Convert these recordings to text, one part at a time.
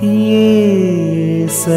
夜色。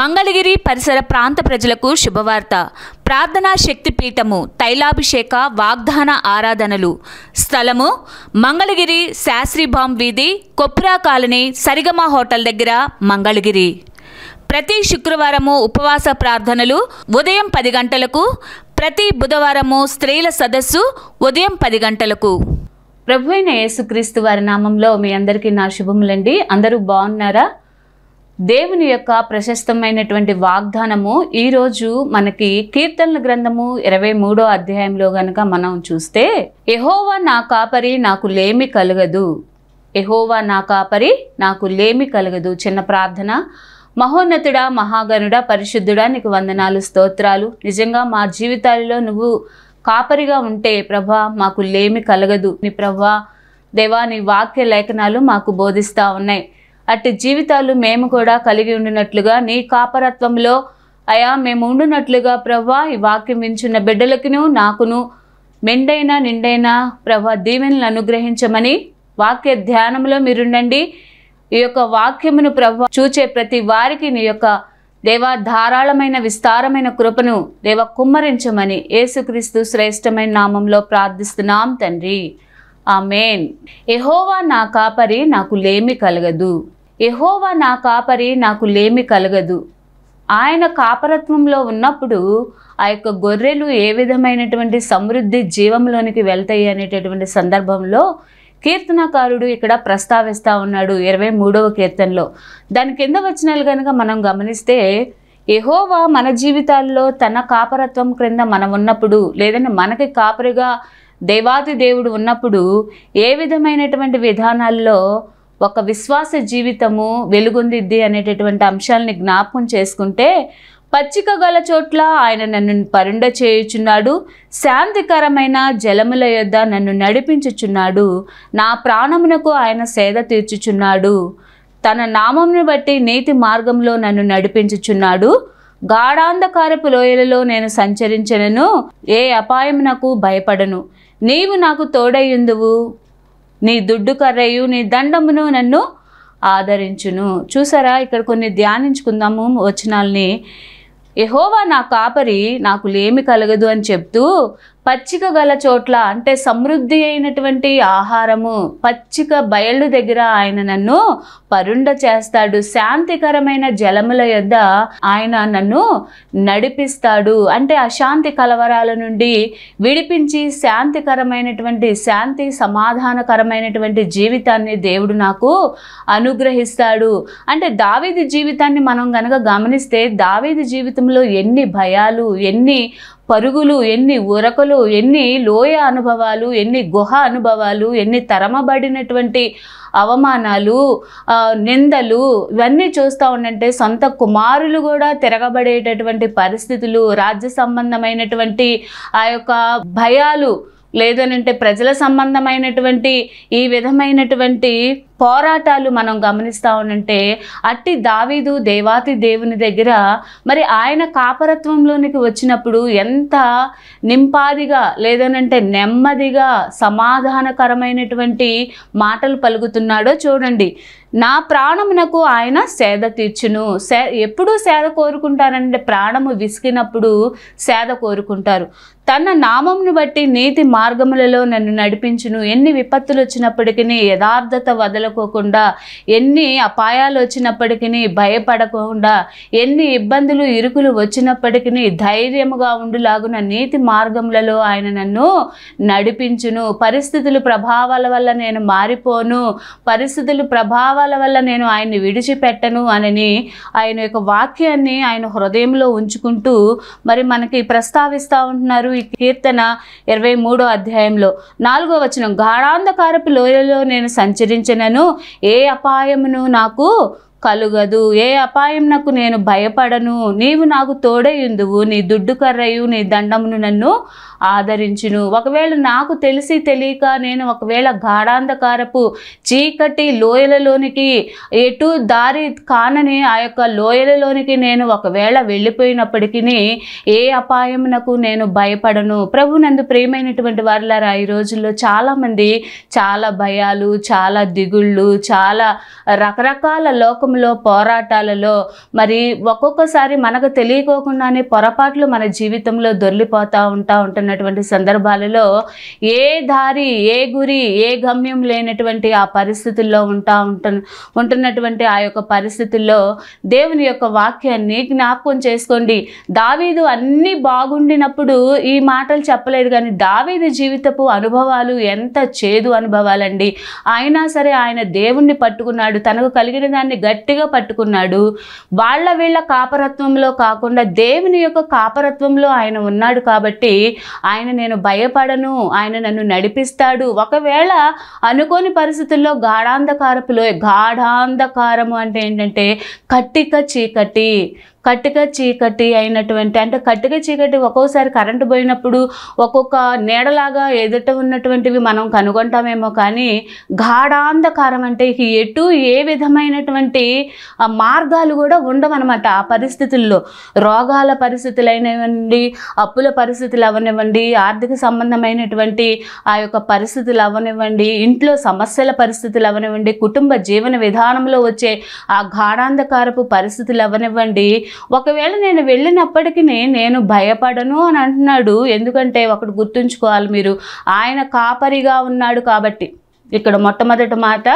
మంగళగిరి పరిసర ప్రాంత ప్రజలకు శుభవార్త ప్రార్థనా పీఠము తైలాభిషేక వాగ్దాన ఆరాధనలు స్థలము మంగళగిరి శాస్త్రీభామ్ వీధి కొప్పురా కాలనీ సరిగమ హోటల్ దగ్గర మంగళగిరి ప్రతి శుక్రవారము ఉపవాస ప్రార్థనలు ఉదయం పది గంటలకు ప్రతి బుధవారము స్త్రీల సదస్సు ఉదయం పది గంటలకు ప్రభు అయిన యేసుక్రీస్తు వారి నామంలో మీ అందరికీ నా శుభములండి అందరూ బాగున్నారా దేవుని యొక్క ప్రశస్తమైనటువంటి వాగ్దానము ఈరోజు మనకి కీర్తనల గ్రంథము ఇరవై మూడో అధ్యాయంలో గనక మనం చూస్తే ఎహోవా నా కాపరి నాకు లేమి కలగదు ఎహోవా నా కాపరి నాకు లేమి కలగదు చిన్న ప్రార్థన మహోన్నతుడా మహాగనుడా పరిశుద్ధుడా నీకు వందనాలు స్తోత్రాలు నిజంగా మా జీవితాలలో నువ్వు కాపరిగా ఉంటే ప్రభా మాకు లేమి కలగదు నీ ప్రభా దేవా నీ వాక్య లేఖనాలు మాకు బోధిస్తూ ఉన్నాయి అట్టి జీవితాలు మేము కూడా కలిగి ఉండినట్లుగా నీ కాపరత్వంలో అయా మేము ఉండునట్లుగా ప్రవ్వా ఈ వాక్యం వించిన బిడ్డలకును నాకును మెండైనా నిండైనా ప్రభా దీవెనలు అనుగ్రహించమని వాక్య ధ్యానంలో మీరుండండి ఈ యొక్క వాక్యమును ప్రభ చూచే ప్రతి వారికి నీ యొక్క దేవా ధారాళమైన విస్తారమైన కృపను దేవ కుమ్మరించమని యేసుక్రీస్తు శ్రేష్టమైన నామంలో ప్రార్థిస్తున్నాం తండ్రి ఆమెన్ ఎహోవా నా కాపరి నాకు లేమి కలగదు ఎహోవా నా కాపరి నాకు లేమి కలగదు ఆయన కాపరత్వంలో ఉన్నప్పుడు ఆ యొక్క గొర్రెలు ఏ విధమైనటువంటి సమృద్ధి జీవంలోనికి వెళ్తాయి అనేటటువంటి సందర్భంలో కీర్తనకారుడు ఇక్కడ ప్రస్తావిస్తూ ఉన్నాడు ఇరవై మూడవ కీర్తనలో దాని కింద వచ్చినాలు కనుక మనం గమనిస్తే ఎహోవా మన జీవితాల్లో తన కాపరత్వం క్రింద మనం ఉన్నప్పుడు లేదంటే మనకి కాపరిగా దేవాది దేవుడు ఉన్నప్పుడు ఏ విధమైనటువంటి విధానాల్లో ఒక విశ్వాస జీవితము వెలుగొందిద్ది అనేటటువంటి అంశాలని జ్ఞాపకం చేసుకుంటే పచ్చిక గల చోట్ల ఆయన నన్ను పరుండ చేయుచున్నాడు శాంతికరమైన జలముల యొద్ద నన్ను నడిపించుచున్నాడు నా ప్రాణమునకు ఆయన సేద తీర్చుచున్నాడు తన నామంను బట్టి నీతి మార్గంలో నన్ను నడిపించుచున్నాడు గాఢాంధకారపు లోయలలో నేను సంచరించనను ఏ అపాయం నాకు భయపడను నీవు నాకు తోడయ్యుందువు నీ దుడ్డు కర్రయు నీ దండమును నన్ను ఆదరించును చూసారా ఇక్కడ కొన్ని ధ్యానించుకుందాము వచ్చినాల్ని ఎహోవా నా కాపరి నాకు లేమి కలగదు అని చెప్తూ పచ్చిక గల చోట్ల అంటే సమృద్ధి అయినటువంటి ఆహారము పచ్చిక బయళ్ళు దగ్గర ఆయన నన్ను పరుండ చేస్తాడు శాంతికరమైన జలముల యొద్ద ఆయన నన్ను నడిపిస్తాడు అంటే అశాంతి కలవరాల నుండి విడిపించి శాంతికరమైనటువంటి శాంతి సమాధానకరమైనటువంటి జీవితాన్ని దేవుడు నాకు అనుగ్రహిస్తాడు అంటే దావేది జీవితాన్ని మనం గనక గమనిస్తే దావేది జీవితంలో ఎన్ని భయాలు ఎన్ని పరుగులు ఎన్ని ఉరకలు ఎన్ని లోయ అనుభవాలు ఎన్ని గుహ అనుభవాలు ఎన్ని తరమబడినటువంటి అవమానాలు నిందలు ఇవన్నీ చూస్తూ ఉండంటే సొంత కుమారులు కూడా తిరగబడేటటువంటి పరిస్థితులు రాజ్య సంబంధమైనటువంటి ఆ యొక్క భయాలు లేదనంటే ప్రజల సంబంధమైనటువంటి ఈ విధమైనటువంటి పోరాటాలు మనం గమనిస్తా ఉంటే అట్టి దావీదు దేవాతి దేవుని దగ్గర మరి ఆయన కాపరత్వంలోనికి వచ్చినప్పుడు ఎంత నింపాదిగా లేదనంటే నెమ్మదిగా సమాధానకరమైనటువంటి మాటలు పలుకుతున్నాడో చూడండి నా ప్రాణమునకు ఆయన సేద తీర్చును సే ఎప్పుడు సేద కోరుకుంటారంటే ప్రాణము విసిగినప్పుడు సేద కోరుకుంటారు తన నామంను బట్టి నీతి మార్గములలో నన్ను నడిపించును ఎన్ని విపత్తులు వచ్చినప్పటికీ యథార్థత వదల నిలదొరకోకుండా ఎన్ని అపాయాలు వచ్చినప్పటికీ భయపడకుండా ఎన్ని ఇబ్బందులు ఇరుకులు వచ్చినప్పటికీ ధైర్యముగా ఉండులాగున నీతి మార్గములలో ఆయన నన్ను నడిపించును పరిస్థితులు ప్రభావాల వల్ల నేను మారిపోను పరిస్థితులు ప్రభావాల వల్ల నేను ఆయన్ని విడిచిపెట్టను అని ఆయన యొక్క వాక్యాన్ని ఆయన హృదయంలో ఉంచుకుంటూ మరి మనకి ప్రస్తావిస్తూ ఉంటున్నారు ఈ కీర్తన ఇరవై మూడో అధ్యాయంలో నాలుగో వచనం గాఢాంధకారపు లోయలో నేను సంచరించినను ఏ అపాయమును నాకు కలుగదు ఏ అపాయం నాకు నేను భయపడను నీవు నాకు తోడయుందువు నీ దుడ్డు కర్రయు నీ దండమును నన్ను ఆదరించును ఒకవేళ నాకు తెలిసి తెలియక నేను ఒకవేళ గాఢాంధకారపు చీకటి లోయలలోనికి ఎటు దారి కానని ఆ యొక్క లోయలలోనికి నేను ఒకవేళ వెళ్ళిపోయినప్పటికీ ఏ అపాయమునకు నేను భయపడను ప్రభు నందు ప్రియమైనటువంటి వారిలారా ఈ రోజుల్లో చాలామంది చాలా భయాలు చాలా దిగుళ్ళు చాలా రకరకాల లోకం లోకంలో పోరాటాలలో మరి ఒక్కొక్కసారి మనకు తెలియకోకుండానే పొరపాట్లు మన జీవితంలో దొరికిపోతూ ఉంటా ఉంటున్నటువంటి సందర్భాలలో ఏ దారి ఏ గురి ఏ గమ్యం లేనటువంటి ఆ పరిస్థితుల్లో ఉంటా ఉంటున్నటువంటి ఆ యొక్క పరిస్థితుల్లో దేవుని యొక్క వాక్యాన్ని జ్ఞాపకం చేసుకోండి దావీదు అన్నీ బాగుండినప్పుడు ఈ మాటలు చెప్పలేదు కానీ దావీదు జీవితపు అనుభవాలు ఎంత చేదు అనుభవాలండి అయినా సరే ఆయన దేవుణ్ణి పట్టుకున్నాడు తనకు కలిగిన దాన్ని గట్టి గట్టిగా పట్టుకున్నాడు వాళ్ళ వీళ్ళ కాపరత్వంలో కాకుండా దేవుని యొక్క కాపరత్వంలో ఆయన ఉన్నాడు కాబట్టి ఆయన నేను భయపడను ఆయన నన్ను నడిపిస్తాడు ఒకవేళ అనుకోని పరిస్థితుల్లో గాఢాంధకారపులో గాఢాంధకారము అంటే ఏంటంటే కట్టిక చీకటి కట్టుక చీకటి అయినటువంటి అంటే కట్టుక చీకటి ఒక్కోసారి కరెంటు పోయినప్పుడు ఒక్కొక్క నీడలాగా ఎదుట ఉన్నటువంటివి మనం కనుగొంటామేమో కానీ గాఢాంధకారం అంటే ఎటు ఏ విధమైనటువంటి మార్గాలు కూడా ఉండవన్నమాట ఆ పరిస్థితుల్లో రోగాల పరిస్థితులు అయినవ్వండి అప్పుల పరిస్థితులు అవనివ్వండి ఆర్థిక సంబంధమైనటువంటి ఆ యొక్క పరిస్థితులు అవనివ్వండి ఇంట్లో సమస్యల పరిస్థితులు అవనివ్వండి కుటుంబ జీవన విధానంలో వచ్చే ఆ గాఢాంధకారపు పరిస్థితులు అవనివ్వండి ఒకవేళ నేను వెళ్ళినప్పటికీ నేను భయపడను అని అంటున్నాడు ఎందుకంటే ఒకటి గుర్తుంచుకోవాలి మీరు ఆయన కాపరిగా ఉన్నాడు కాబట్టి ఇక్కడ మొట్టమొదటి మాట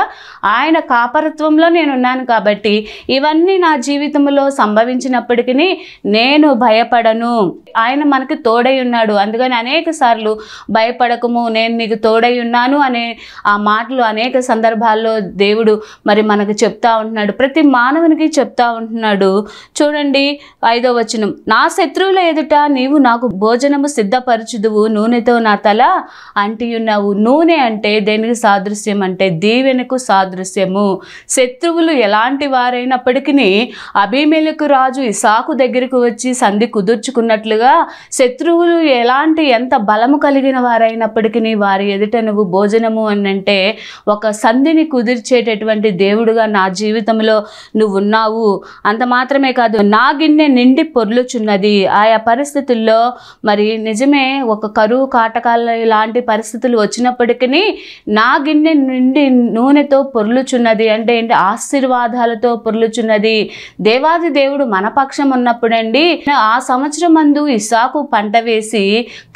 ఆయన కాపరత్వంలో నేనున్నాను కాబట్టి ఇవన్నీ నా జీవితంలో సంభవించినప్పటికీ నేను భయపడను ఆయన మనకి తోడై ఉన్నాడు అందుకని అనేక సార్లు భయపడకము నేను నీకు తోడై ఉన్నాను అనే ఆ మాటలు అనేక సందర్భాల్లో దేవుడు మరి మనకు చెప్తా ఉంటున్నాడు ప్రతి మానవునికి చెప్తా ఉంటున్నాడు చూడండి ఐదో వచనం నా శత్రువుల ఎదుట నీవు నాకు భోజనము సిద్ధపరచుదువు నూనెతో నా తల అంటియున్నావు నూనె అంటే దేనికి సాధు సాదృశ్యం అంటే దీవెనకు సాదృశ్యము శత్రువులు ఎలాంటి వారైనప్పటికీ అభిమేలకు రాజు ఇసాకు దగ్గరకు వచ్చి సంధి కుదుర్చుకున్నట్లుగా శత్రువులు ఎలాంటి ఎంత బలము కలిగిన వారైనప్పటికీ వారి ఎదుట నువ్వు భోజనము అని అంటే ఒక సంధిని కుదిర్చేటటువంటి దేవుడుగా నా జీవితంలో నువ్వు ఉన్నావు అంత మాత్రమే కాదు నా గిన్నె నిండి పొర్లుచున్నది ఆయా పరిస్థితుల్లో మరి నిజమే ఒక కరువు కాటకాల ఇలాంటి పరిస్థితులు వచ్చినప్పటికీ నా ఆవిడ్ని నిండి నూనెతో పొర్లుచున్నది అంటే ఏంటి ఆశీర్వాదాలతో పొర్లుచున్నది దేవాది దేవుడు మన పక్షం ఉన్నప్పుడండి ఆ సంవత్సరం మందు ఇసాకు పంట వేసి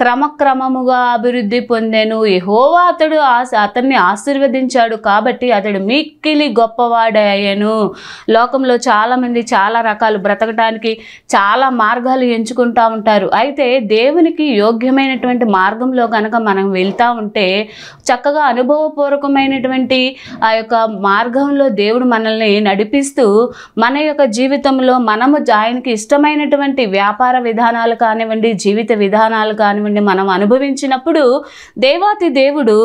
క్రమక్రమముగా అభివృద్ధి పొందాను ఎహోవా అతడు అతన్ని ఆశీర్వదించాడు కాబట్టి అతడు మిక్కిలి గొప్పవాడయ్యాను లోకంలో చాలామంది చాలా రకాలు బ్రతకడానికి చాలా మార్గాలు ఎంచుకుంటూ ఉంటారు అయితే దేవునికి యోగ్యమైనటువంటి మార్గంలో కనుక మనం వెళ్తూ ఉంటే చక్కగా అనుభవపూర్వ పూర్వకమైనటువంటి ఆ యొక్క మార్గంలో దేవుడు మనల్ని నడిపిస్తూ మన యొక్క జీవితంలో మనము ఆయనకి ఇష్టమైనటువంటి వ్యాపార విధానాలు కానివ్వండి జీవిత విధానాలు కానివ్వండి మనం అనుభవించినప్పుడు దేవాతి దేవుడు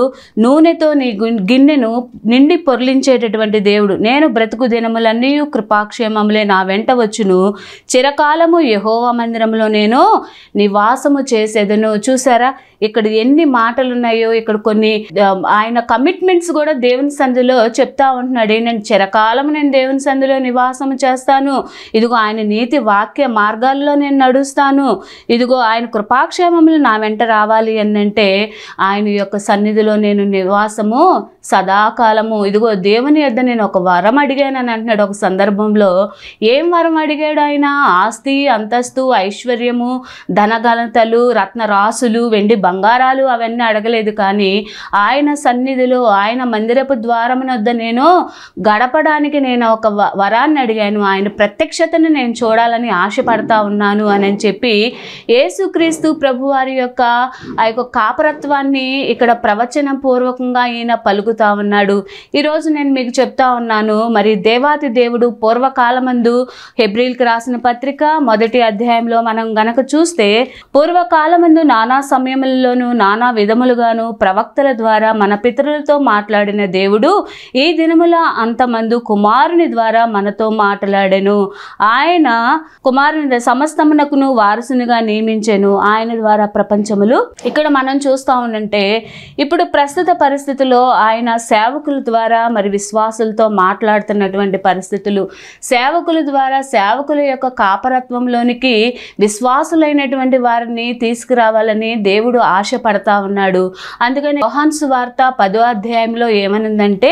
నూనెతో నీ గిన్నెను నిండి పొరలించేటటువంటి దేవుడు నేను బ్రతుకు దినములన్నీ కృపాక్షేమములే నా వెంట వచ్చును చిరకాలము యహోవ మందిరంలో నేను నివాసము చేసేదను చూసారా ఇక్కడ ఎన్ని మాటలు ఉన్నాయో ఇక్కడ కొన్ని ఆయన కమిట్ కమిట్మెంట్స్ కూడా దేవుని సందులో చెప్తా ఉంటున్నాడు ఏంటంటే చిరకాలం నేను దేవుని సందులో నివాసం చేస్తాను ఇదిగో ఆయన నీతి వాక్య మార్గాల్లో నేను నడుస్తాను ఇదిగో ఆయన కృపాక్షేమములు నా వెంట రావాలి అంటే ఆయన యొక్క సన్నిధిలో నేను నివాసము సదాకాలము ఇదిగో దేవుని యొద్ద నేను ఒక వరం అడిగానని అంటున్నాడు ఒక సందర్భంలో ఏం వరం అడిగాడు ఆయన ఆస్తి అంతస్తు ఐశ్వర్యము రత్న రత్నరాసులు వెండి బంగారాలు అవన్నీ అడగలేదు కానీ ఆయన సన్నిధిలో ఆయన మందిరపు వద్ద నేను గడపడానికి నేను ఒక వరాన్ని అడిగాను ఆయన ప్రత్యక్షతను నేను చూడాలని ఆశపడతా ఉన్నాను అని చెప్పి ఏసుక్రీస్తు ప్రభువారి యొక్క ఆ యొక్క కాపరత్వాన్ని ఇక్కడ ప్రవచన పూర్వకంగా ఈయన పలుకు అడుగుతా ఉన్నాడు ఈరోజు నేను మీకు చెప్తా ఉన్నాను మరి దేవాతి దేవుడు పూర్వకాలమందు హెబ్రిల్కి రాసిన పత్రిక మొదటి అధ్యాయంలో మనం గనక చూస్తే పూర్వకాలమందు నానా సమయములలోనూ నానా విధములుగాను ప్రవక్తల ద్వారా మన పితరులతో మాట్లాడిన దేవుడు ఈ దినముల అంతమందు కుమారుని ద్వారా మనతో మాట్లాడెను ఆయన కుమారుని సమస్తమునకును వారసునిగా నియమించాను ఆయన ద్వారా ప్రపంచములు ఇక్కడ మనం చూస్తా ఉండంటే ఇప్పుడు ప్రస్తుత పరిస్థితిలో ఆయన ఆయన సేవకుల ద్వారా మరి విశ్వాసులతో మాట్లాడుతున్నటువంటి పరిస్థితులు సేవకుల ద్వారా సేవకుల యొక్క కాపరత్వంలోనికి విశ్వాసులైనటువంటి వారిని తీసుకురావాలని దేవుడు ఆశపడతా ఉన్నాడు అందుకని యోహాన్స్ వార్త పదో అధ్యాయంలో ఏమనుందంటే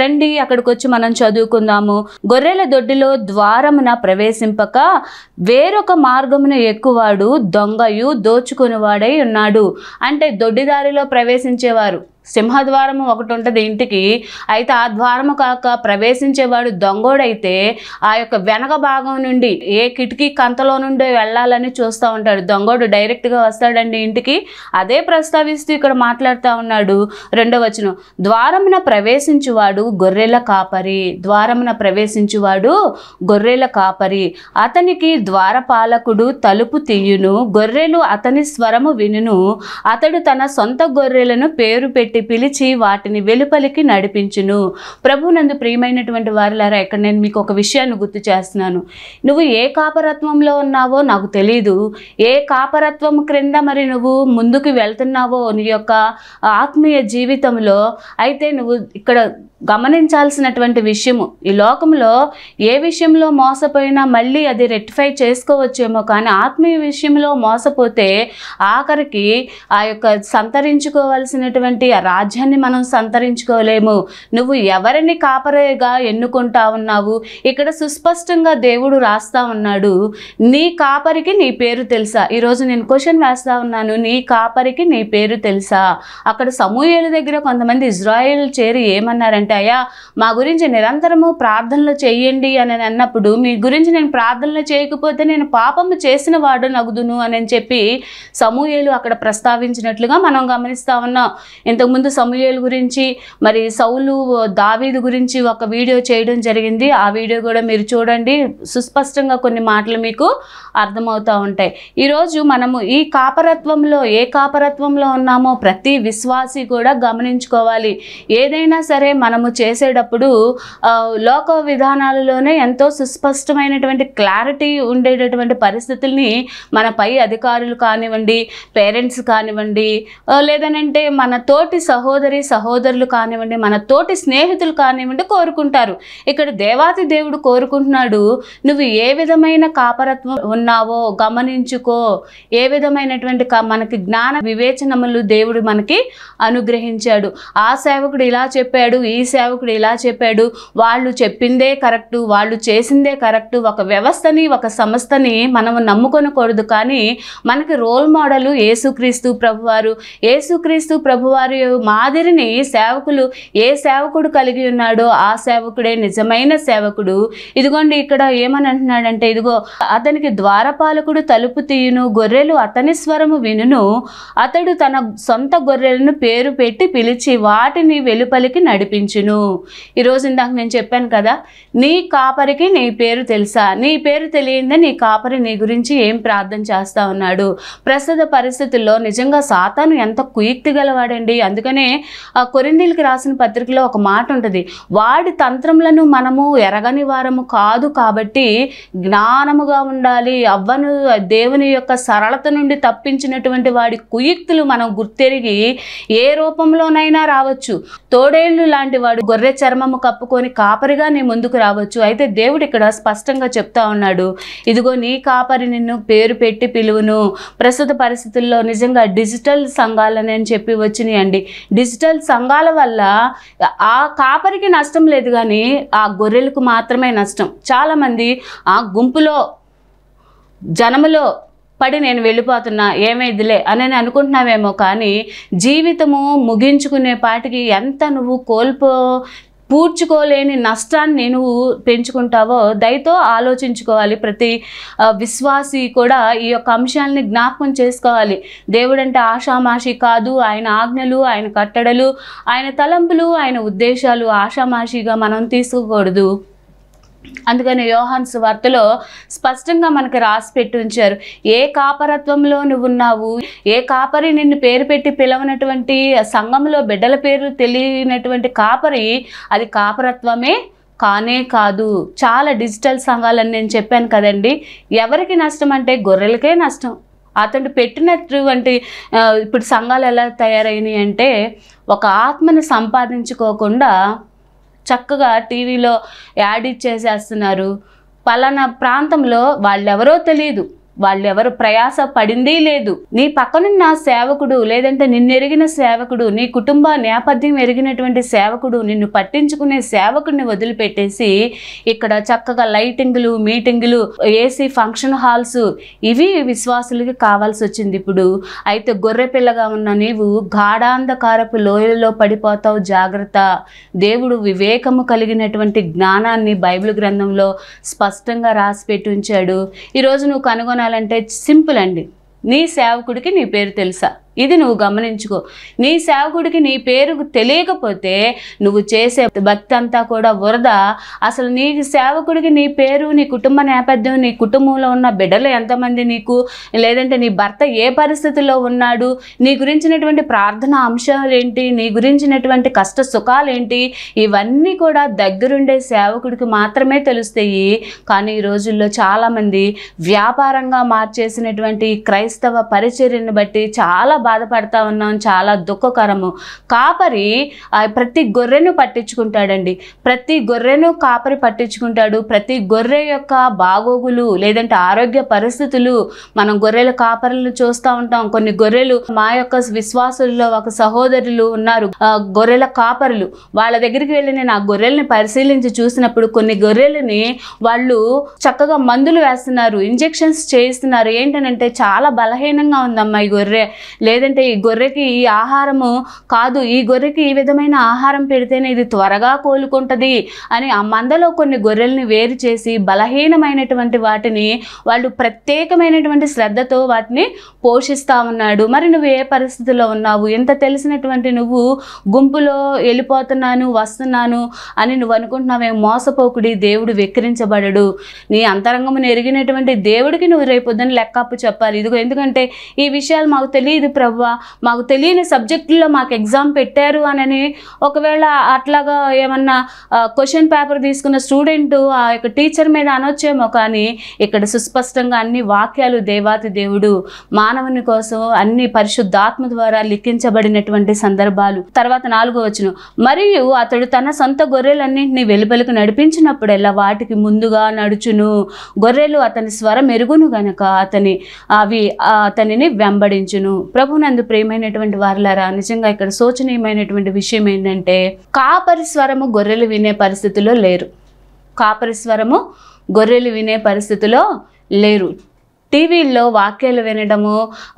రండి అక్కడికి వచ్చి మనం చదువుకుందాము గొర్రెల దొడ్డిలో ద్వారమున ప్రవేశింపక వేరొక మార్గమున ఎక్కువాడు దొంగయు దోచుకునివాడై ఉన్నాడు అంటే దొడ్డిదారిలో ప్రవేశించేవారు సింహద్వారము ఒకటి ఉంటుంది ఇంటికి అయితే ఆ ద్వారము కాక ప్రవేశించేవాడు దొంగోడైతే ఆ యొక్క వెనక భాగం నుండి ఏ కిటికీ కంతలో నుండి వెళ్ళాలని చూస్తూ ఉంటాడు దొంగోడు డైరెక్ట్గా వస్తాడండి ఇంటికి అదే ప్రస్తావిస్తూ ఇక్కడ మాట్లాడుతూ ఉన్నాడు రెండో ద్వారమున ప్రవేశించువాడు గొర్రెల కాపరి ద్వారమున ప్రవేశించువాడు గొర్రెల కాపరి అతనికి ద్వారపాలకుడు తలుపు తీయును గొర్రెలు అతని స్వరము వినును అతడు తన సొంత గొర్రెలను పేరు పెట్టి పెట్టి పిలిచి వాటిని వెలుపలికి నడిపించును ప్రభునందు ప్రియమైనటువంటి వారిలారా ఇక్కడ నేను మీకు ఒక విషయాన్ని గుర్తు చేస్తున్నాను నువ్వు ఏ కాపరత్వంలో ఉన్నావో నాకు తెలీదు ఏ కాపరత్వం క్రింద మరి నువ్వు ముందుకు వెళ్తున్నావో నీ యొక్క ఆత్మీయ జీవితంలో అయితే నువ్వు ఇక్కడ గమనించాల్సినటువంటి విషయము ఈ లోకంలో ఏ విషయంలో మోసపోయినా మళ్ళీ అది రెక్టిఫై చేసుకోవచ్చేమో కానీ ఆత్మీయ విషయంలో మోసపోతే ఆఖరికి ఆ యొక్క సంతరించుకోవాల్సినటువంటి రాజ్యాన్ని మనం సంతరించుకోలేము నువ్వు ఎవరిని కాపరేగా ఎన్నుకుంటా ఉన్నావు ఇక్కడ సుస్పష్టంగా దేవుడు రాస్తా ఉన్నాడు నీ కాపరికి నీ పేరు తెలుసా ఈరోజు నేను క్వశ్చన్ వేస్తా ఉన్నాను నీ కాపరికి నీ పేరు తెలుసా అక్కడ సమూహల దగ్గర కొంతమంది ఇజ్రాయిల్ చేరి ఏమన్నారంటే అయ్యా మా గురించి నిరంతరము ప్రార్థనలు చేయండి అని అన్నప్పుడు మీ గురించి నేను ప్రార్థనలు చేయకపోతే నేను పాపము చేసిన వాడు నగుదును అని చెప్పి సమూహలు అక్కడ ప్రస్తావించినట్లుగా మనం గమనిస్తా ఉన్నాం ఇంతకు ఇంతకుముందు సమూహల గురించి మరి సౌలు దావీదు గురించి ఒక వీడియో చేయడం జరిగింది ఆ వీడియో కూడా మీరు చూడండి సుస్పష్టంగా కొన్ని మాటలు మీకు అర్థమవుతూ ఉంటాయి ఈరోజు మనము ఈ కాపరత్వంలో ఏ కాపరత్వంలో ఉన్నామో ప్రతి విశ్వాసి కూడా గమనించుకోవాలి ఏదైనా సరే మనము చేసేటప్పుడు లోక విధానాలలోనే ఎంతో సుస్పష్టమైనటువంటి క్లారిటీ ఉండేటటువంటి పరిస్థితుల్ని మన పై అధికారులు కానివ్వండి పేరెంట్స్ కానివ్వండి లేదనంటే మన తోటి సహోదరి సహోదరులు కానివ్వండి మన తోటి స్నేహితులు కానివ్వండి కోరుకుంటారు ఇక్కడ దేవాతి దేవుడు కోరుకుంటున్నాడు నువ్వు ఏ విధమైన కాపరత్వం ఉన్నావో గమనించుకో ఏ విధమైనటువంటి మనకి జ్ఞాన వివేచనములు దేవుడు మనకి అనుగ్రహించాడు ఆ సేవకుడు ఇలా చెప్పాడు ఈ సేవకుడు ఇలా చెప్పాడు వాళ్ళు చెప్పిందే కరెక్టు వాళ్ళు చేసిందే కరెక్టు ఒక వ్యవస్థని ఒక సంస్థని మనం నమ్ముకొనకూడదు కానీ మనకి రోల్ మోడల్ ఏసుక్రీస్తు ప్రభువారు ఏసుక్రీస్తు ప్రభువారి మాదిరిని సేవకులు ఏ సేవకుడు కలిగి ఉన్నాడో ఆ సేవకుడే నిజమైన సేవకుడు ఇదిగోండి ఇక్కడ ఏమని అంటున్నాడంటే ఇదిగో అతనికి ద్వారపాలకుడు తలుపు తీయును గొర్రెలు అతని స్వరము వినును అతడు తన సొంత గొర్రెలను పేరు పెట్టి పిలిచి వాటిని వెలుపలికి నడిపించును ఈరోజు ఇందాక నేను చెప్పాను కదా నీ కాపరికి నీ పేరు తెలుసా నీ పేరు తెలియందే నీ కాపరి నీ గురించి ఏం ప్రార్థన చేస్తా ఉన్నాడు ప్రస్తుత పరిస్థితుల్లో నిజంగా సాతాను ఎంత కుయుక్తి గలవాడండి అందుకే అందుకనే ఆ కొరిందీలకి రాసిన పత్రికలో ఒక మాట ఉంటుంది వాడి తంత్రములను మనము ఎరగని వారము కాదు కాబట్టి జ్ఞానముగా ఉండాలి అవ్వను దేవుని యొక్క సరళత నుండి తప్పించినటువంటి వాడి కుయుక్తులు మనం గుర్తెరిగి ఏ రూపంలోనైనా రావచ్చు తోడేళ్ళు లాంటి వాడు గొర్రె చర్మము కప్పుకొని కాపరిగా నీ ముందుకు రావచ్చు అయితే దేవుడు ఇక్కడ స్పష్టంగా చెప్తా ఉన్నాడు ఇదిగో నీ కాపరి నిన్ను పేరు పెట్టి పిలువును ప్రస్తుత పరిస్థితుల్లో నిజంగా డిజిటల్ సంఘాలని అని చెప్పి వచ్చినాయండి డిజిటల్ సంఘాల వల్ల ఆ కాపరికి నష్టం లేదు కానీ ఆ గొర్రెలకు మాత్రమే నష్టం చాలామంది ఆ గుంపులో జనములో పడి నేను వెళ్ళిపోతున్నా ఏమైదిలే అని నేను అనుకుంటున్నావేమో కానీ జీవితము ముగించుకునే పాటికి ఎంత నువ్వు కోల్పో పూడ్చుకోలేని నష్టాన్ని నువ్వు పెంచుకుంటావో దయతో ఆలోచించుకోవాలి ప్రతి విశ్వాసి కూడా ఈ యొక్క అంశాలని జ్ఞాపకం చేసుకోవాలి దేవుడంటే ఆషామాషి కాదు ఆయన ఆజ్ఞలు ఆయన కట్టడలు ఆయన తలంపులు ఆయన ఉద్దేశాలు ఆషామాషిగా మనం తీసుకోకూడదు అందుకని యోహాన్ సువార్తలో స్పష్టంగా మనకు రాసి పెట్టి ఉంచారు ఏ కాపరత్వంలో నువ్వు ఉన్నావు ఏ కాపరి నిన్ను పేరు పెట్టి పిలవనటువంటి సంఘంలో బిడ్డల పేరు తెలియనటువంటి కాపరి అది కాపరత్వమే కానే కాదు చాలా డిజిటల్ సంఘాలని నేను చెప్పాను కదండి ఎవరికి నష్టం అంటే గొర్రెలకే నష్టం అతను పెట్టినటువంటి ఇప్పుడు సంఘాలు ఎలా తయారైనాయి అంటే ఒక ఆత్మని సంపాదించుకోకుండా చక్కగా టీవీలో యాడ్ ఇచ్చేసేస్తున్నారు పలానా ప్రాంతంలో వాళ్ళెవరో తెలియదు వాళ్ళెవరు ప్రయాస పడింది లేదు నీ పక్కనున్న సేవకుడు లేదంటే నిన్నెరిగిన సేవకుడు నీ కుటుంబ నేపథ్యం ఎరిగినటువంటి సేవకుడు నిన్ను పట్టించుకునే సేవకుడిని వదిలిపెట్టేసి ఇక్కడ చక్కగా లైటింగ్లు మీటింగ్లు ఏసీ ఫంక్షన్ హాల్స్ ఇవి విశ్వాసులకి కావాల్సి వచ్చింది ఇప్పుడు అయితే గొర్రె పిల్లగా ఉన్న నీవు గాఢాంధకారపు లోయలో పడిపోతావు జాగ్రత్త దేవుడు వివేకము కలిగినటువంటి జ్ఞానాన్ని బైబిల్ గ్రంథంలో స్పష్టంగా రాసిపెట్టి ఉంచాడు ఈరోజు నువ్వు కనుగొనాలి చేయాలంటే సింపుల్ అండి నీ సేవకుడికి నీ పేరు తెలుసా ఇది నువ్వు గమనించుకో నీ సేవకుడికి నీ పేరు తెలియకపోతే నువ్వు చేసే భక్తి అంతా కూడా వరద అసలు నీ సేవకుడికి నీ పేరు నీ కుటుంబ నేపథ్యం నీ కుటుంబంలో ఉన్న బిడ్డలు ఎంతమంది నీకు లేదంటే నీ భర్త ఏ పరిస్థితిలో ఉన్నాడు నీ గురించినటువంటి ప్రార్థన అంశాలు ఏంటి నీ గురించినటువంటి కష్ట సుఖాలు ఏంటి ఇవన్నీ కూడా దగ్గరుండే సేవకుడికి మాత్రమే తెలుస్తాయి కానీ ఈ రోజుల్లో చాలామంది వ్యాపారంగా మార్చేసినటువంటి క్రైస్తవ పరిచర్యను బట్టి చాలా బాధపడతా ఉన్నాం చాలా దుఃఖకరము కాపరి ప్రతి గొర్రెను పట్టించుకుంటాడండి ప్రతి గొర్రెను కాపరి పట్టించుకుంటాడు ప్రతి గొర్రె యొక్క బాగోగులు లేదంటే ఆరోగ్య పరిస్థితులు మనం గొర్రెల కాపరులు చూస్తూ ఉంటాం కొన్ని గొర్రెలు మా యొక్క విశ్వాసుల్లో ఒక సహోదరులు ఉన్నారు గొర్రెల కాపరులు వాళ్ళ దగ్గరికి వెళ్ళి నేను ఆ గొర్రెల్ని పరిశీలించి చూసినప్పుడు కొన్ని గొర్రెలని వాళ్ళు చక్కగా మందులు వేస్తున్నారు ఇంజెక్షన్స్ చేయిస్తున్నారు ఏంటనంటే చాలా బలహీనంగా ఉందమ్మా ఈ గొర్రె లేదంటే ఈ గొర్రెకి ఈ ఆహారము కాదు ఈ గొర్రెకి ఈ విధమైన ఆహారం పెడితేనే ఇది త్వరగా కోలుకుంటుంది అని ఆ మందలో కొన్ని గొర్రెల్ని వేరు చేసి బలహీనమైనటువంటి వాటిని వాళ్ళు ప్రత్యేకమైనటువంటి శ్రద్ధతో వాటిని పోషిస్తూ ఉన్నాడు మరి నువ్వు ఏ పరిస్థితిలో ఉన్నావు ఇంత తెలిసినటువంటి నువ్వు గుంపులో వెళ్ళిపోతున్నాను వస్తున్నాను అని నువ్వు అనుకుంటున్నావే మోసపోకుడి దేవుడు వెక్కిరించబడడు నీ అంతరంగమును ఎరిగినటువంటి దేవుడికి నువ్వు రేపొద్దున లెక్కప్పు చెప్పాలి ఇదిగో ఎందుకంటే ఈ విషయాలు మాకు తెలియదు ప్రవ్వా మాకు తెలియని సబ్జెక్టుల్లో మాకు ఎగ్జామ్ పెట్టారు అని ఒకవేళ అట్లాగా ఏమన్నా క్వశ్చన్ పేపర్ తీసుకున్న స్టూడెంట్ ఆ యొక్క టీచర్ మీద అనొచ్చేమో కానీ ఇక్కడ సుస్పష్టంగా అన్ని వాక్యాలు దేవాతి దేవుడు మానవుని కోసం అన్ని పరిశుద్ధాత్మ ద్వారా లిఖించబడినటువంటి సందర్భాలు తర్వాత నాలుగో వచ్చిన మరియు అతడు తన సొంత గొర్రెలన్నింటినీ వెలుపలకు నడిపించినప్పుడల్లా వాటికి ముందుగా నడుచును గొర్రెలు అతని స్వరం మెరుగును గనక అతని అవి అతనిని వెంబడించును ప్రభు ప్రభునందు ప్రేమైనటువంటి వారులారా నిజంగా ఇక్కడ శోచనీయమైనటువంటి విషయం ఏంటంటే కాపరి స్వరము గొర్రెలు వినే పరిస్థితిలో లేరు కాపరి స్వరము గొర్రెలు వినే పరిస్థితిలో లేరు టీవీల్లో వాక్యాలు వినడము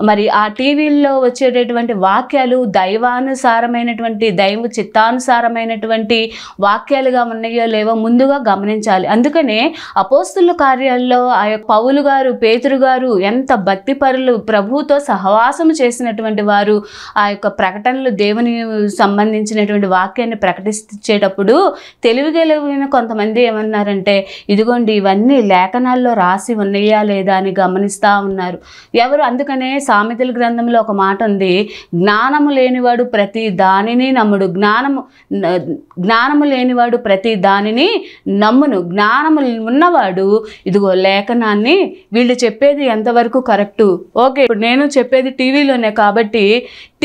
మరి ఆ టీవీల్లో వచ్చేటటువంటి వాక్యాలు దైవానుసారమైనటువంటి దైవ చిత్తానుసారమైనటువంటి వాక్యాలుగా ఉన్నాయో లేవో ముందుగా గమనించాలి అందుకనే అపోస్తుల కార్యాల్లో ఆ యొక్క పౌలు గారు పేతురు గారు ఎంత భక్తి పరులు ప్రభువుతో సహవాసం చేసినటువంటి వారు ఆ యొక్క ప్రకటనలు దేవుని సంబంధించినటువంటి వాక్యాన్ని ప్రకటించేటప్పుడు తెలివిగలిగిన కొంతమంది ఏమన్నారంటే ఇదిగోండి ఇవన్నీ లేఖనాల్లో రాసి ఉన్నాయా లేదా అని గమని గమనిస్తూ ఉన్నారు ఎవరు అందుకనే సామెతల గ్రంథంలో ఒక మాట ఉంది జ్ఞానము లేనివాడు ప్రతి దానిని నమ్ముడు జ్ఞానము జ్ఞానము లేనివాడు ప్రతి దానిని నమ్మును జ్ఞానము ఉన్నవాడు ఇదిగో లేఖనాన్ని వీళ్ళు చెప్పేది ఎంతవరకు కరెక్టు ఓకే ఇప్పుడు నేను చెప్పేది టీవీలోనే కాబట్టి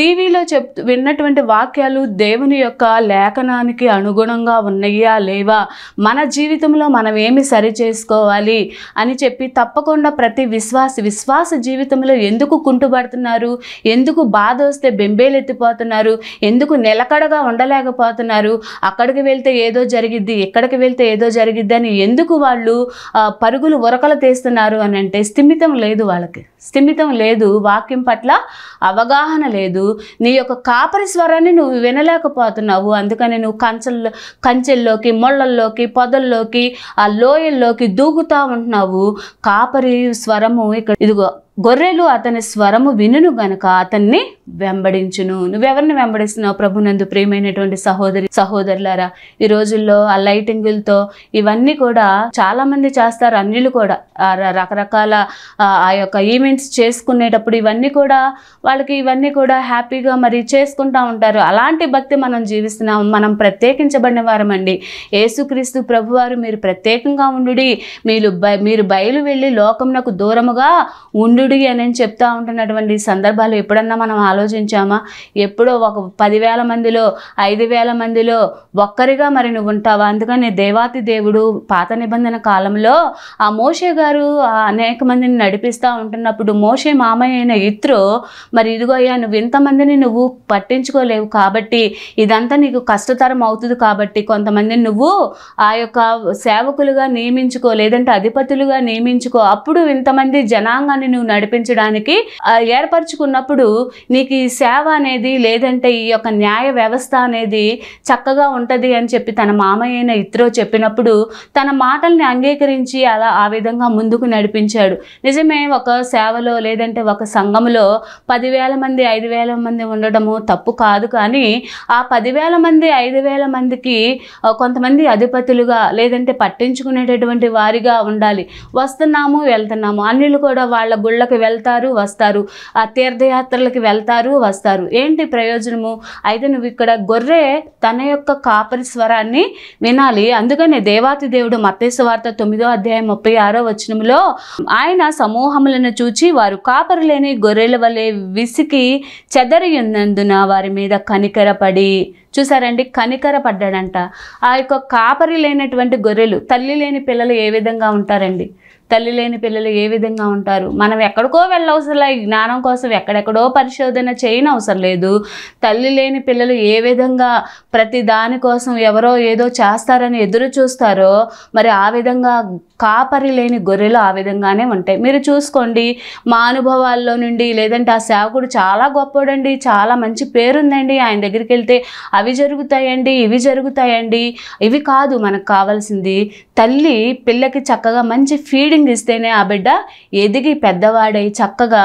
టీవీలో చెప్ విన్నటువంటి వాక్యాలు దేవుని యొక్క లేఖనానికి అనుగుణంగా ఉన్నాయా లేవా మన జీవితంలో మనం ఏమి సరి చేసుకోవాలి అని చెప్పి తప్పకుండా ప్రతి విశ్వ విశ్వాస విశ్వాస జీవితంలో ఎందుకు కుంటుపడుతున్నారు ఎందుకు బాధ వస్తే బెంబేలెత్తిపోతున్నారు ఎందుకు నిలకడగా ఉండలేకపోతున్నారు అక్కడికి వెళ్తే ఏదో జరిగిద్ది ఎక్కడికి వెళ్తే ఏదో జరిగిద్ది అని ఎందుకు వాళ్ళు పరుగులు ఉరకలు తీస్తున్నారు అని అంటే స్థిమితం లేదు వాళ్ళకి స్థిమితం లేదు వాక్యం పట్ల అవగాహన లేదు నీ యొక్క కాపరి స్వరాన్ని నువ్వు వినలేకపోతున్నావు అందుకని నువ్వు కంచెల్లో కంచెల్లోకి మొళ్ళల్లోకి పొదల్లోకి ఆ లోయల్లోకి దూకుతూ ఉంటున్నావు కాపరి స్వరము మనం ఇక్కడ ఇదిగో గొర్రెలు అతని స్వరము వినును గనక అతన్ని వెంబడించును నువ్వెవరిని వెంబడిస్తున్నావు ప్రభునందు ప్రియమైనటువంటి సహోదరి సహోదరులారా ఈ రోజుల్లో ఆ లైటింగులతో ఇవన్నీ కూడా చాలామంది చేస్తారు అన్నిలు కూడా రకరకాల ఆ యొక్క ఈవెంట్స్ చేసుకునేటప్పుడు ఇవన్నీ కూడా వాళ్ళకి ఇవన్నీ కూడా హ్యాపీగా మరి చేసుకుంటా ఉంటారు అలాంటి భక్తి మనం జీవిస్తున్నాం మనం ప్రత్యేకించబడిన వారమండి యేసుక్రీస్తు ప్రభువారు మీరు ప్రత్యేకంగా ఉండు మీరు బయ మీరు బయలు వెళ్ళి లోకంనకు దూరముగా ఉండు సూర్యుడికి నేను చెప్తా ఉంటున్నటువంటి సందర్భాలు ఎప్పుడన్నా మనం ఆలోచించామా ఎప్పుడో ఒక పదివేల మందిలో ఐదు వేల మందిలో ఒక్కరిగా మరి నువ్వు ఉంటావా అందుకని దేవాతి దేవుడు పాత నిబంధన కాలంలో ఆ మోషే గారు అనేక మందిని నడిపిస్తూ ఉంటున్నప్పుడు మోషే మామయ్య అయిన ఇత్రో మరి ఇదిగో అయ్యా నువ్వు ఇంతమందిని నువ్వు పట్టించుకోలేవు కాబట్టి ఇదంతా నీకు కష్టతరం అవుతుంది కాబట్టి కొంతమందిని నువ్వు ఆ యొక్క సేవకులుగా నియమించుకో లేదంటే అధిపతులుగా నియమించుకో అప్పుడు ఇంతమంది జనాంగాన్ని నువ్వు నడిపించడానికి ఏర్పరచుకున్నప్పుడు నీకు ఈ సేవ అనేది లేదంటే ఈ యొక్క న్యాయ వ్యవస్థ అనేది చక్కగా ఉంటుంది అని చెప్పి తన మామయ్య అయిన ఇత్రో చెప్పినప్పుడు తన మాటల్ని అంగీకరించి అలా ఆ విధంగా ముందుకు నడిపించాడు నిజమే ఒక సేవలో లేదంటే ఒక సంఘంలో పదివేల మంది ఐదు వేల మంది ఉండడము తప్పు కాదు కానీ ఆ పదివేల మంది ఐదు వేల మందికి కొంతమంది అధిపతులుగా లేదంటే పట్టించుకునేటటువంటి వారిగా ఉండాలి వస్తున్నాము వెళ్తున్నాము అన్నిలు కూడా వాళ్ళ గుళ్ళ గుళ్ళకు వెళ్తారు వస్తారు ఆ తీర్థయాత్రలకు వెళ్తారు వస్తారు ఏంటి ప్రయోజనము అయితే నువ్వు ఇక్కడ గొర్రె తన యొక్క కాపరి స్వరాన్ని వినాలి అందుకనే దేవాతి దేవుడు మతేశ్వ వార్త తొమ్మిదో అధ్యాయం ముప్పై ఆరో వచనంలో ఆయన సమూహములను చూచి వారు కాపరి లేని గొర్రెల వలె విసికి చెదరియున్నందున వారి మీద కనికరపడి చూసారండి కనికర పడ్డాడంట ఆ యొక్క కాపరి లేనటువంటి గొర్రెలు తల్లి లేని పిల్లలు ఏ విధంగా ఉంటారండి తల్లి లేని పిల్లలు ఏ విధంగా ఉంటారు మనం ఎక్కడికో వెళ్ళవసరం లే జ్ఞానం కోసం ఎక్కడెక్కడో పరిశోధన చేయని అవసరం లేదు తల్లి లేని పిల్లలు ఏ విధంగా ప్రతి దానికోసం ఎవరో ఏదో చేస్తారని ఎదురు చూస్తారో మరి ఆ విధంగా కాపరి లేని గొర్రెలు ఆ విధంగానే ఉంటాయి మీరు చూసుకోండి మా అనుభవాల్లో నుండి లేదంటే ఆ సేవకుడు చాలా గొప్పడండి చాలా మంచి పేరుందండి ఆయన దగ్గరికి వెళ్తే అవి జరుగుతాయండి ఇవి జరుగుతాయండి ఇవి కాదు మనకు కావాల్సింది తల్లి పిల్లకి చక్కగా మంచి ఫీడింగ్ ఇస్తేనే ఆ బిడ్డ ఎదిగి పెద్దవాడై చక్కగా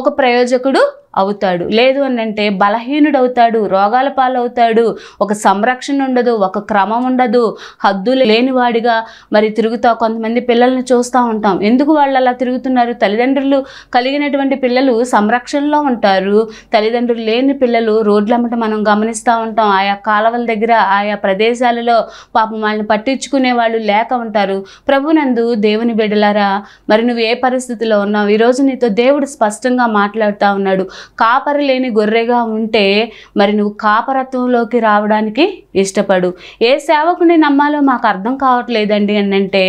ఒక ప్రయోజకుడు అవుతాడు లేదు అని అంటే బలహీనుడు అవుతాడు రోగాల పాలవుతాడు ఒక సంరక్షణ ఉండదు ఒక క్రమం ఉండదు హద్దులు లేనివాడిగా మరి తిరుగుతా కొంతమంది పిల్లల్ని చూస్తూ ఉంటాం ఎందుకు వాళ్ళు అలా తిరుగుతున్నారు తల్లిదండ్రులు కలిగినటువంటి పిల్లలు సంరక్షణలో ఉంటారు తల్లిదండ్రులు లేని పిల్లలు రోడ్లమ్మట మనం గమనిస్తూ ఉంటాం ఆయా కాలవల దగ్గర ఆయా ప్రదేశాలలో పాపం వాళ్ళని పట్టించుకునే వాళ్ళు లేక ఉంటారు ప్రభునందు దేవుని బిడ్డలారా మరి నువ్వు ఏ పరిస్థితిలో ఉన్నావు ఈరోజు నీతో దేవుడు స్పష్టంగా మాట్లాడుతూ ఉన్నాడు కాపరి లేని గొర్రెగా ఉంటే మరి నువ్వు కాపరత్వంలోకి రావడానికి ఇష్టపడు ఏ సేవకుని నమ్మాలో మాకు అర్థం కావట్లేదండి అని అంటే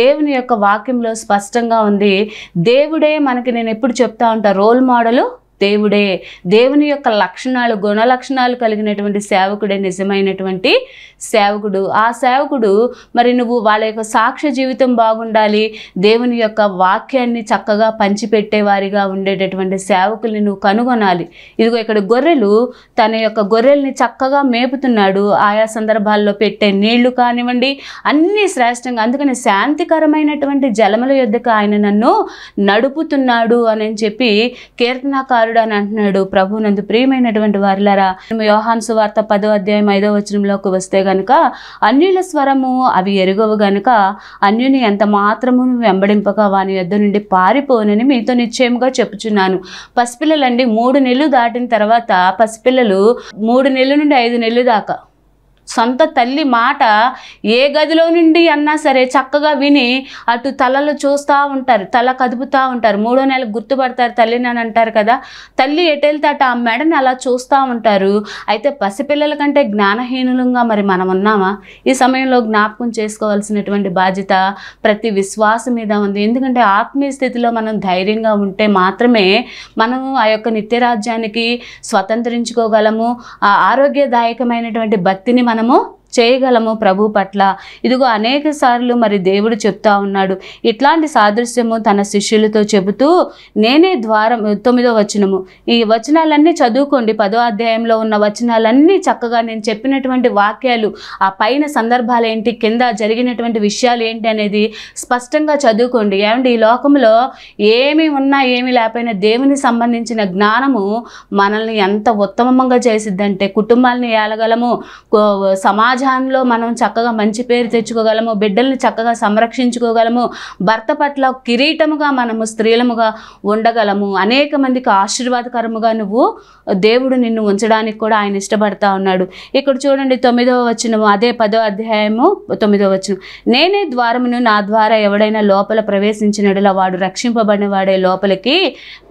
దేవుని యొక్క వాక్యంలో స్పష్టంగా ఉంది దేవుడే మనకి నేను ఎప్పుడు చెప్తా ఉంటా రోల్ మోడలు దేవుడే దేవుని యొక్క లక్షణాలు గుణలక్షణాలు కలిగినటువంటి సేవకుడే నిజమైనటువంటి సేవకుడు ఆ సేవకుడు మరి నువ్వు వాళ్ళ యొక్క సాక్ష్య జీవితం బాగుండాలి దేవుని యొక్క వాక్యాన్ని చక్కగా పంచిపెట్టేవారిగా ఉండేటటువంటి సేవకుల్ని నువ్వు కనుగొనాలి ఇదిగో ఇక్కడ గొర్రెలు తన యొక్క గొర్రెల్ని చక్కగా మేపుతున్నాడు ఆయా సందర్భాల్లో పెట్టే నీళ్లు కానివ్వండి అన్నీ శ్రేష్టంగా అందుకని శాంతికరమైనటువంటి జలముల యొద్దకు ఆయన నన్ను నడుపుతున్నాడు అని చెప్పి కీర్తనాకారుడు కుమారుడు అని అంటున్నాడు ప్రభు నందు ప్రియమైనటువంటి వారిలరా యోహాన్సు వార్త పదో అధ్యాయం ఐదో వచనంలోకి వస్తే గనుక అన్యుల స్వరము అవి ఎరుగవు గనుక అన్యుని ఎంత మాత్రము వెంబడింపక వాని యొద్ నుండి పారిపోనని మీతో నిశ్చయముగా చెప్పుచున్నాను పసిపిల్లలండి మూడు నెలలు దాటిన తర్వాత పసిపిల్లలు మూడు నెలల నుండి ఐదు నెలలు దాకా సొంత తల్లి మాట ఏ గదిలో నుండి అన్నా సరే చక్కగా విని అటు తలలో చూస్తూ ఉంటారు తల కదుపుతూ ఉంటారు మూడో నెల గుర్తుపడతారు తల్లిని అని అంటారు కదా తల్లి ఎటెళ్తాట ఆ మెడని అలా చూస్తూ ఉంటారు అయితే పసిపిల్లల కంటే జ్ఞానహీనులుగా మరి మనం ఉన్నామా ఈ సమయంలో జ్ఞాపకం చేసుకోవాల్సినటువంటి బాధ్యత ప్రతి విశ్వాసం మీద ఉంది ఎందుకంటే ఆత్మీయ స్థితిలో మనం ధైర్యంగా ఉంటే మాత్రమే మనం ఆ యొక్క నిత్యరాజ్యానికి స్వతంత్రించుకోగలము ఆరోగ్యదాయకమైనటువంటి భక్తిని animal చేయగలము ప్రభు పట్ల ఇదిగో అనేక సార్లు మరి దేవుడు చెప్తా ఉన్నాడు ఇట్లాంటి సాదృశ్యము తన శిష్యులతో చెబుతూ నేనే ద్వారం తొమ్మిదో వచనము ఈ వచనాలన్నీ చదువుకోండి పదో అధ్యాయంలో ఉన్న వచనాలన్నీ చక్కగా నేను చెప్పినటువంటి వాక్యాలు ఆ పైన సందర్భాలు ఏంటి కింద జరిగినటువంటి విషయాలు ఏంటి అనేది స్పష్టంగా చదువుకోండి ఏమంటే ఈ లోకంలో ఏమి ఉన్నా ఏమి లేకపోయినా దేవునికి సంబంధించిన జ్ఞానము మనల్ని ఎంత ఉత్తమంగా చేసిద్దంటే కుటుంబాలని ఏలగలము సమాజ సమాజంలో మనం చక్కగా మంచి పేరు తెచ్చుకోగలము బిడ్డల్ని చక్కగా సంరక్షించుకోగలము భర్త పట్ల కిరీటముగా మనము స్త్రీలముగా ఉండగలము అనేక మందికి ఆశీర్వాదకరముగా నువ్వు దేవుడు నిన్ను ఉంచడానికి కూడా ఆయన ఇష్టపడతా ఉన్నాడు ఇక్కడ చూడండి తొమ్మిదవ వచనము అదే పదో అధ్యాయము తొమ్మిదవ వచనం నేనే ద్వారమును నా ద్వారా ఎవడైనా లోపల ప్రవేశించినడులా వాడు రక్షింపబడిన వాడే లోపలికి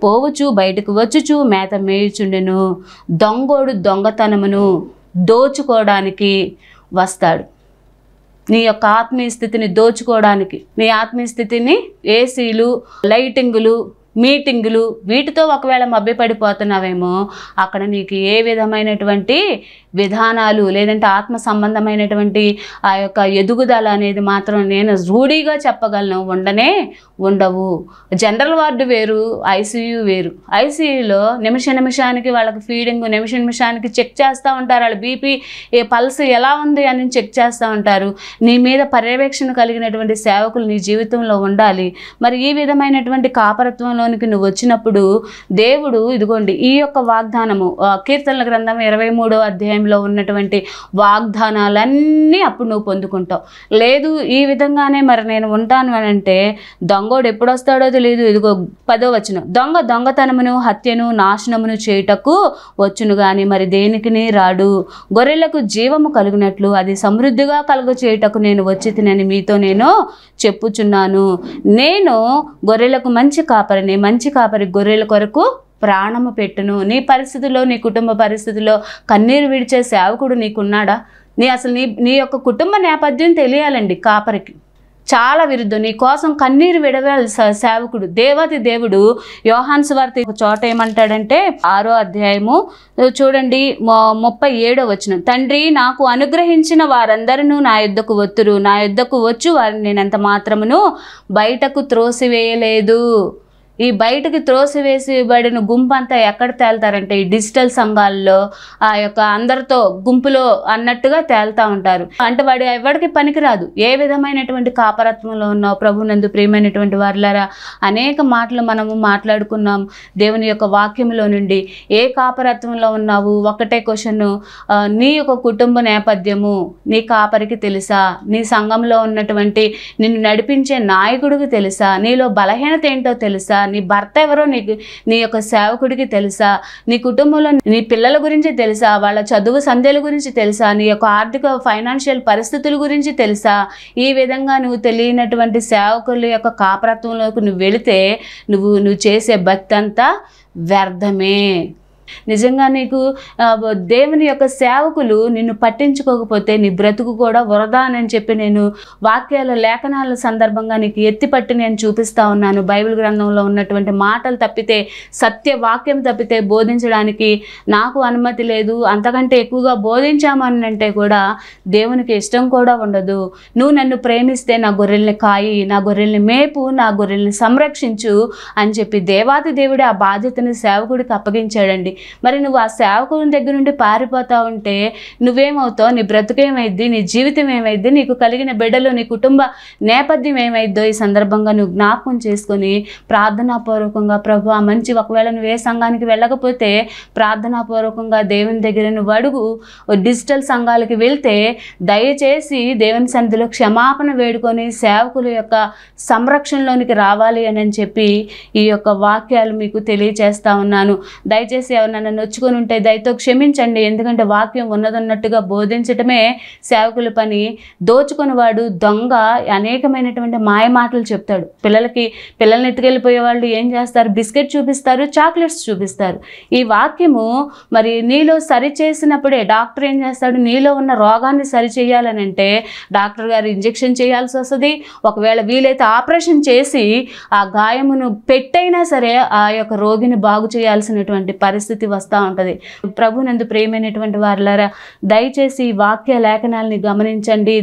పోవచ్చు బయటకు వచ్చుచు మేత మేయుచుండెను దొంగోడు దొంగతనమును దోచుకోవడానికి వస్తాడు నీ యొక్క ఆత్మీయ స్థితిని దోచుకోవడానికి నీ ఆత్మీయ స్థితిని ఏసీలు లైటింగులు మీటింగులు వీటితో ఒకవేళ మభ్యపడిపోతున్నావేమో అక్కడ నీకు ఏ విధమైనటువంటి విధానాలు లేదంటే ఆత్మ సంబంధమైనటువంటి ఆ యొక్క ఎదుగుదల అనేది మాత్రం నేను రూఢీగా చెప్పగలను ఉండనే ఉండవు జనరల్ వార్డు వేరు ఐసీయూ వేరు ఐసీయూలో నిమిష నిమిషానికి వాళ్ళకి ఫీడింగ్ నిమిష నిమిషానికి చెక్ చేస్తూ ఉంటారు వాళ్ళ బీపీ ఏ పల్స్ ఎలా ఉంది అని చెక్ చేస్తూ ఉంటారు నీ మీద పర్యవేక్షణ కలిగినటువంటి సేవకులు నీ జీవితంలో ఉండాలి మరి ఈ విధమైనటువంటి కాపరత్వంలోనికి నువ్వు వచ్చినప్పుడు దేవుడు ఇదిగోండి ఈ యొక్క వాగ్దానము కీర్తనల గ్రంథం ఇరవై అధ్యాయం విషయంలో ఉన్నటువంటి వాగ్దానాలన్నీ అప్పుడు నువ్వు పొందుకుంటావు లేదు ఈ విధంగానే మరి నేను ఉంటాను అని అంటే దొంగోడు ఎప్పుడొస్తాడో తెలియదు ఇదిగో పదో వచ్చిన దొంగ దొంగతనమును హత్యను నాశనమును చేయుటకు వచ్చును కానీ మరి దేనికి రాడు గొర్రెలకు జీవము కలిగినట్లు అది సమృద్ధిగా కలుగు చేయుటకు నేను వచ్చి తినని మీతో నేను చెప్పుచున్నాను నేను గొర్రెలకు మంచి కాపరిని మంచి కాపరి గొర్రెల కొరకు ప్రాణము పెట్టును నీ పరిస్థితిలో నీ కుటుంబ పరిస్థితిలో కన్నీరు విడిచే సేవకుడు నీకున్నాడా నీ అసలు నీ నీ యొక్క కుటుంబ నేపథ్యం తెలియాలండి కాపరికి చాలా విరుద్ధం నీ కోసం కన్నీరు విడవాలి సేవకుడు దేవతి దేవుడు యోహాన్స్ వార్త చోట ఏమంటాడంటే ఆరో అధ్యాయము చూడండి ముప్పై ఏడో వచ్చిన తండ్రి నాకు అనుగ్రహించిన వారందరూ నా యుద్ధకు వత్తురు నా యుద్ధకు వచ్చు వారిని నేనంత మాత్రమును బయటకు త్రోసివేయలేదు ఈ బయటకు త్రోసివేసిబడిన గుంపు అంతా ఎక్కడ తేలుతారంటే ఈ డిజిటల్ సంఘాల్లో ఆ యొక్క అందరితో గుంపులో అన్నట్టుగా తేలుతూ ఉంటారు అంటే వాడు ఎవరికి పనికిరాదు ఏ విధమైనటువంటి కాపరత్వంలో ఉన్నావు ప్రభునందు ప్రియమైనటువంటి వారులారా అనేక మాటలు మనము మాట్లాడుకున్నాం దేవుని యొక్క వాక్యంలో నుండి ఏ కాపరత్వంలో ఉన్నావు ఒకటే క్వశ్చన్ నీ యొక్క కుటుంబ నేపథ్యము నీ కాపరికి తెలుసా నీ సంఘంలో ఉన్నటువంటి నిన్ను నడిపించే నాయకుడికి తెలుసా నీలో బలహీనత ఏంటో తెలుసా నీ భర్త ఎవరో నీకు నీ యొక్క సేవకుడికి తెలుసా నీ కుటుంబంలో నీ పిల్లల గురించి తెలుసా వాళ్ళ చదువు సంధ్యల గురించి తెలుసా నీ యొక్క ఆర్థిక ఫైనాన్షియల్ పరిస్థితుల గురించి తెలుసా ఈ విధంగా నువ్వు తెలియనటువంటి సేవకుల యొక్క కాపరత్వంలోకి నువ్వు వెళితే నువ్వు నువ్వు చేసే భక్తి అంతా వ్యర్థమే నిజంగా నీకు దేవుని యొక్క సేవకులు నిన్ను పట్టించుకోకపోతే నీ బ్రతుకు కూడా వరద అని చెప్పి నేను వాక్యాల లేఖనాల సందర్భంగా నీకు ఎత్తిపట్టి నేను చూపిస్తా ఉన్నాను బైబిల్ గ్రంథంలో ఉన్నటువంటి మాటలు తప్పితే సత్య వాక్యం తప్పితే బోధించడానికి నాకు అనుమతి లేదు అంతకంటే ఎక్కువగా బోధించామని అంటే కూడా దేవునికి ఇష్టం కూడా ఉండదు నువ్వు నన్ను ప్రేమిస్తే నా గొర్రెల్ని కాయి నా గొర్రెల్ని మేపు నా గొర్రెల్ని సంరక్షించు అని చెప్పి దేవాతి దేవుడే ఆ బాధ్యతను సేవకుడికి అప్పగించాడండి మరి నువ్వు ఆ సేవకుని దగ్గర నుండి పారిపోతా ఉంటే నువ్వేమవుతావు నీ బ్రతుకేమైద్ది నీ జీవితం ఏమైద్ది నీకు కలిగిన బిడ్డలు నీ కుటుంబ నేపథ్యం ఏమైద్దో ఈ సందర్భంగా నువ్వు జ్ఞాపకం చేసుకొని ప్రార్థనాపూర్వకంగా ప్రభు ఆ మంచి ఒకవేళ నువ్వు ఏ సంఘానికి వెళ్ళకపోతే ప్రార్థనాపూర్వకంగా దేవుని దగ్గర నువ్వు అడుగు డిజిటల్ సంఘాలకి వెళ్తే దయచేసి దేవుని సన్నిధిలో క్షమాపణ వేడుకొని సేవకుల యొక్క సంరక్షణలోనికి రావాలి అని చెప్పి ఈ యొక్క వాక్యాలు మీకు తెలియజేస్తా ఉన్నాను దయచేసి ఎవరైనా నొచ్చుకొని ఉంటే దయతో క్షమించండి ఎందుకంటే వాక్యం ఉన్నదన్నట్టుగా బోధించటమే సేవకుల పని దోచుకుని వాడు దొంగ అనేకమైనటువంటి మాయ మాటలు చెప్తాడు పిల్లలకి పిల్లల్ని ఎత్తుకెళ్ళిపోయే వాళ్ళు ఏం చేస్తారు బిస్కెట్ చూపిస్తారు చాక్లెట్స్ చూపిస్తారు ఈ వాక్యము మరి నీలో సరి చేసినప్పుడే డాక్టర్ ఏం చేస్తాడు నీలో ఉన్న రోగాన్ని అంటే డాక్టర్ గారు ఇంజెక్షన్ చేయాల్సి వస్తుంది ఒకవేళ వీలైతే ఆపరేషన్ చేసి ఆ గాయమును పెట్టైనా సరే ఆ యొక్క రోగిని బాగు చేయాల్సినటువంటి పరిస్థితి పరిస్థితి వస్తూ ఉంటుంది ప్రభునందు ప్రేమైనటువంటి వారిలారా దయచేసి వాక్య లేఖనాలని గమనించండి